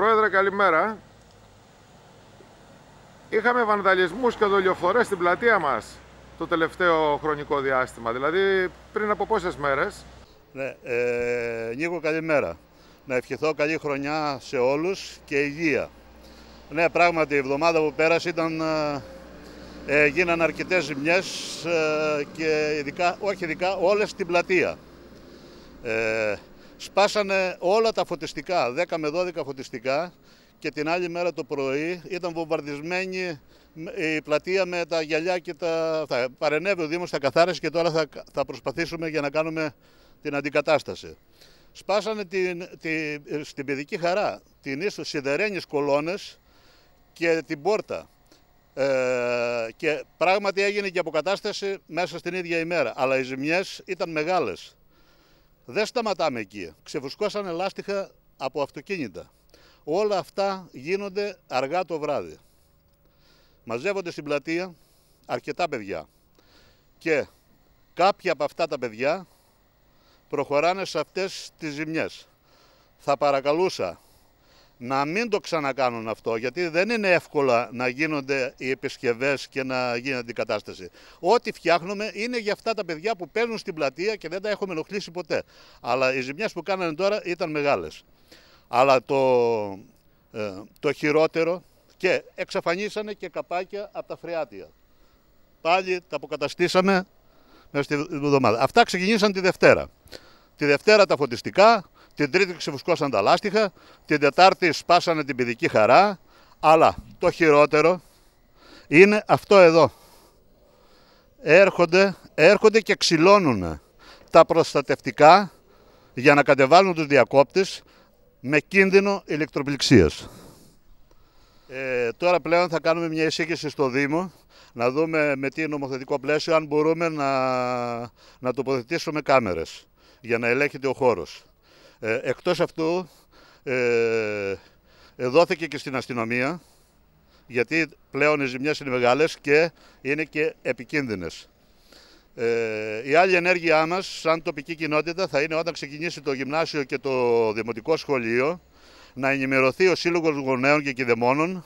Πρόεδρε καλημέρα. Είχαμε βανδαλισμούς και δολιοφορές στην πλατεία μας το τελευταίο χρονικό διάστημα, δηλαδή πριν από πόσες μέρες. Ναι, ε, Νίκο καλημέρα. Να ευχηθώ καλή χρονιά σε όλους και υγεία. Ναι, πράγματι η εβδομάδα που πέρασε ήταν, ε, ε γίνανε αρκετές ζημιές ε, και ειδικά, όχι ειδικά όλες στην πλατεία. Ε, Σπάσανε όλα τα φωτιστικά, 10 με 12 φωτιστικά και την άλλη μέρα το πρωί ήταν βομβαρδισμένη η πλατεία με τα γυαλιά και τα... Θα παρενέβη ο Δήμος, τα καθάρισε και τώρα θα, θα προσπαθήσουμε για να κάνουμε την αντικατάσταση. Σπάσανε την, την, στην παιδική χαρά, την ίσως σιδερένιες κολόνες και την πόρτα. Ε, και πράγματι έγινε και αποκατάσταση μέσα στην ίδια ημέρα, αλλά οι ζημιές ήταν μεγάλες. Δεν σταματάμε εκεί. Ξεφουσκώσανε λάστιχα από αυτοκίνητα. Όλα αυτά γίνονται αργά το βράδυ. Μαζεύονται στην πλατεία αρκετά παιδιά. Και κάποια από αυτά τα παιδιά προχωράνε σε αυτές τις ζημιές. Θα παρακαλούσα να μην το ξανακάνουν αυτό, γιατί δεν είναι εύκολα να γίνονται οι επισκευές και να γίνεται αντικατάσταση. Ό,τι φτιάχνουμε είναι για αυτά τα παιδιά που παίρνουν στην πλατεία και δεν τα έχουμε ενοχλήσει ποτέ. Αλλά οι ζημιές που κάνανε τώρα ήταν μεγάλες. Αλλά το, ε, το χειρότερο και εξαφανίσανε και καπάκια από τα φρεάτια. Πάλι τα αποκαταστήσαμε μέσα στη εβδομάδα. Αυτά ξεκινήσαν τη Δευτέρα. Τη Δευτέρα τα φωτιστικά, την Τρίτη ξεφουσκώσαν τα λάστιχα. Την Τετάρτη σπάσανε την παιδική χαρά. Αλλά το χειρότερο είναι αυτό εδώ. Έρχονται, έρχονται και ξυλώνουν τα προστατευτικά για να κατεβάλουν τους διακόπτες με κίνδυνο ηλεκτροπληξίας. Ε, τώρα πλέον θα κάνουμε μια εισήγηση στο Δήμο να δούμε με τι νομοθετικό πλαίσιο αν μπορούμε να, να τοποθετήσουμε κάμερες για να ελέγχεται ο χώρος. Ε, εκτός αυτού ε, ε, δόθηκε και στην αστυνομία γιατί πλέον οι ζημιές είναι μεγάλες και είναι και επικίνδυνες. Ε, η άλλη ενέργειά μας σαν τοπική κοινότητα θα είναι όταν ξεκινήσει το γυμνάσιο και το δημοτικό σχολείο να ενημερωθεί ο Σύλλογος Γονέων και Κιδεμόνων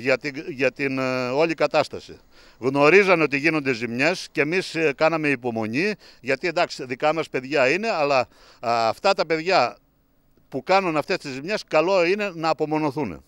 για την, για την ε, όλη κατάσταση. Γνωρίζανε ότι γίνονται ζημιές και εμείς ε, κάναμε υπομονή, γιατί εντάξει δικά μας παιδιά είναι, αλλά αυτά τα παιδιά που κάνουν αυτές τις ζημιές καλό είναι να απομονωθούν.